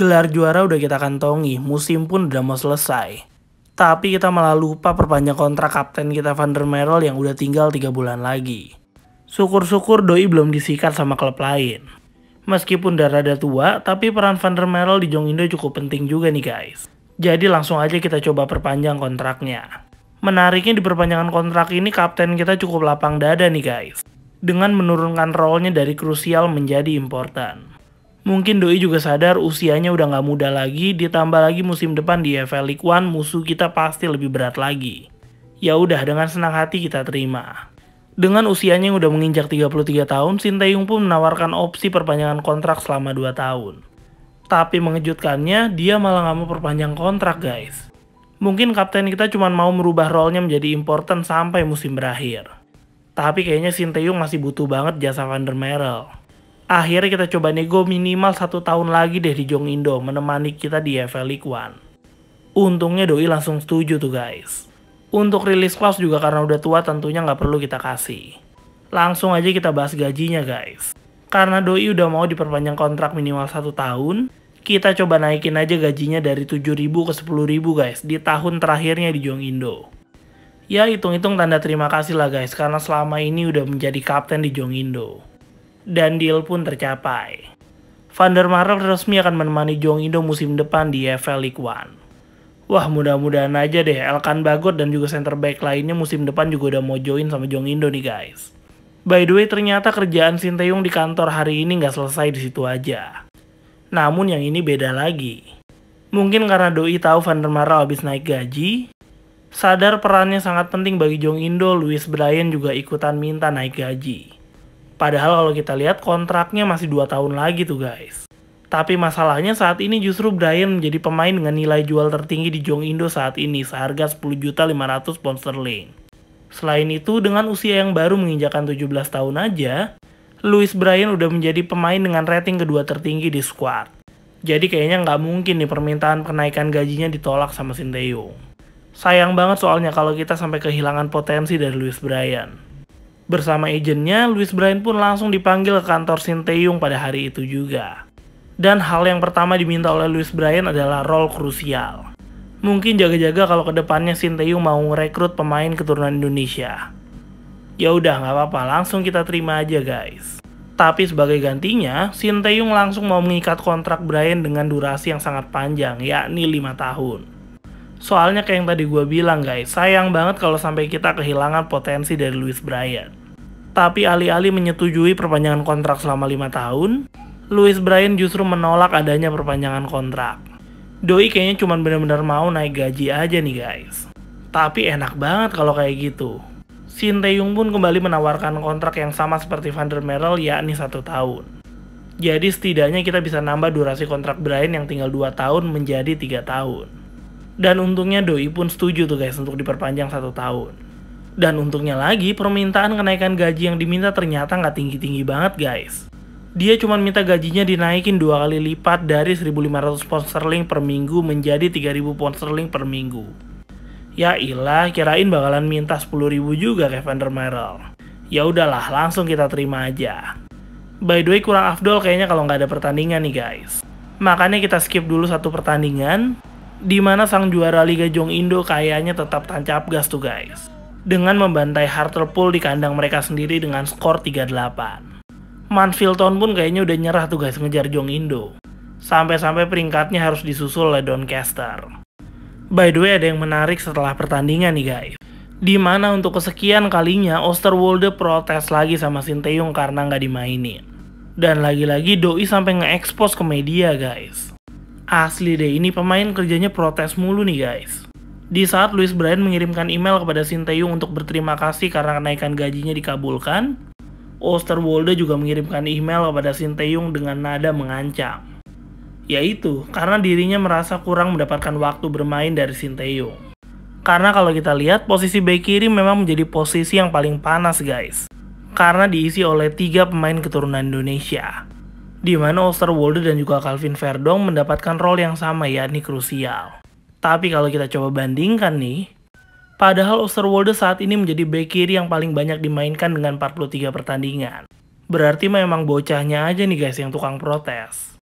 Gelar juara udah kita kantongi, musim pun udah mau selesai. Tapi kita malah lupa perpanjang kontrak kapten kita Van der Merel yang udah tinggal 3 bulan lagi. Syukur-syukur Doi belum disikat sama klub lain. Meskipun udah rada tua, tapi peran Van der Merel di Jongindo cukup penting juga nih guys. Jadi langsung aja kita coba perpanjang kontraknya. Menariknya di perpanjangan kontrak ini kapten kita cukup lapang dada nih guys. Dengan menurunkan role-nya dari krusial menjadi important. Mungkin Doi juga sadar usianya udah nggak muda lagi, ditambah lagi musim depan di EFL League One musuh kita pasti lebih berat lagi. Ya udah dengan senang hati kita terima. Dengan usianya yang udah menginjak 33 tahun, Sinteyung pun menawarkan opsi perpanjangan kontrak selama 2 tahun. Tapi mengejutkannya, dia malah nggak mau perpanjang kontrak guys. Mungkin kapten kita cuma mau merubah role menjadi important sampai musim berakhir. Tapi kayaknya Sinteyung masih butuh banget jasa Van der Merel akhirnya kita coba nego minimal satu tahun lagi deh di Indo menemani kita di EFL League One. Untungnya Doi langsung setuju tuh guys. Untuk rilis clause juga karena udah tua tentunya nggak perlu kita kasih. Langsung aja kita bahas gajinya guys. Karena Doi udah mau diperpanjang kontrak minimal satu tahun, kita coba naikin aja gajinya dari 7.000 ke 10.000 guys di tahun terakhirnya di Jong Indo. Ya hitung-hitung tanda terima kasih lah guys karena selama ini udah menjadi kapten di Jong Indo dan deal pun tercapai. Van der Marel resmi akan menemani Jong Indo musim depan di EFL League One. Wah mudah-mudahan aja deh Elkan Bagot dan juga center back lainnya musim depan juga udah mau join sama Jong Indo nih guys. By the way ternyata kerjaan Sinteyong di kantor hari ini nggak selesai di situ aja. Namun yang ini beda lagi. Mungkin karena Doi tahu Van der Marel habis naik gaji, sadar perannya sangat penting bagi Jong Indo, Luis Bryan juga ikutan minta naik gaji. Padahal kalau kita lihat kontraknya masih 2 tahun lagi tuh guys. Tapi masalahnya saat ini justru Brian menjadi pemain dengan nilai jual tertinggi di Jong Indo saat ini seharga 10.500 pound sterling. Selain itu, dengan usia yang baru menginjakan 17 tahun aja, Louis Brian udah menjadi pemain dengan rating kedua tertinggi di squad. Jadi kayaknya nggak mungkin nih permintaan kenaikan gajinya ditolak sama Sinteyo. Sayang banget soalnya kalau kita sampai kehilangan potensi dari Louis Brian. Bersama agennya, Louis Brian pun langsung dipanggil ke kantor Sinteyung pada hari itu juga. Dan hal yang pertama diminta oleh Louis Brian adalah role krusial. Mungkin jaga-jaga kalau kedepannya Sinteyung mau merekrut pemain keturunan Indonesia. Ya udah nggak apa-apa, langsung kita terima aja guys. Tapi sebagai gantinya, Sinteyung langsung mau mengikat kontrak Brian dengan durasi yang sangat panjang, yakni 5 tahun. Soalnya kayak yang tadi gue bilang guys, sayang banget kalau sampai kita kehilangan potensi dari Louis Brian tapi alih-alih menyetujui perpanjangan kontrak selama lima tahun, Louis Bryan justru menolak adanya perpanjangan kontrak. Doi kayaknya cuma benar-benar mau naik gaji aja nih guys. Tapi enak banget kalau kayak gitu. Shin Tae-yong pun kembali menawarkan kontrak yang sama seperti Van der Merel yakni satu tahun. Jadi setidaknya kita bisa nambah durasi kontrak Brian yang tinggal dua tahun menjadi tiga tahun. Dan untungnya Doi pun setuju tuh guys untuk diperpanjang satu tahun. Dan untungnya lagi, permintaan kenaikan gaji yang diminta ternyata nggak tinggi-tinggi banget guys. Dia cuma minta gajinya dinaikin dua kali lipat dari 1.500 pound sterling per minggu menjadi 3.000 pound sterling per minggu. Ya ilah, kirain bakalan minta 10.000 juga Kevin Der Merrill. Ya udahlah, langsung kita terima aja. By the way, kurang afdol kayaknya kalau nggak ada pertandingan nih guys. Makanya kita skip dulu satu pertandingan, di mana sang juara Liga Jong Indo kayaknya tetap tancap gas tuh guys dengan membantai Hartlepool di kandang mereka sendiri dengan skor 38. Mansfield Town pun kayaknya udah nyerah tuh guys ngejar Jong Indo. Sampai-sampai peringkatnya harus disusul oleh Doncaster. By the way ada yang menarik setelah pertandingan nih guys. Di mana untuk kesekian kalinya Osterwolde protes lagi sama Sinteyong karena nggak dimainin. Dan lagi-lagi Doi sampai nge-expose ke media guys. Asli deh ini pemain kerjanya protes mulu nih guys. Di saat Louis Bryan mengirimkan email kepada Sinteyong untuk berterima kasih karena kenaikan gajinya dikabulkan, Osterwolde juga mengirimkan email kepada Sinteyong dengan nada mengancam. Yaitu karena dirinya merasa kurang mendapatkan waktu bermain dari Sinteyong. Karena kalau kita lihat, posisi bek kiri memang menjadi posisi yang paling panas guys. Karena diisi oleh tiga pemain keturunan Indonesia. Di mana Osterwolde dan juga Calvin Verdong mendapatkan role yang sama yakni krusial. Tapi kalau kita coba bandingkan nih, padahal Osterwolde saat ini menjadi bek kiri yang paling banyak dimainkan dengan 43 pertandingan. Berarti memang bocahnya aja nih guys yang tukang protes.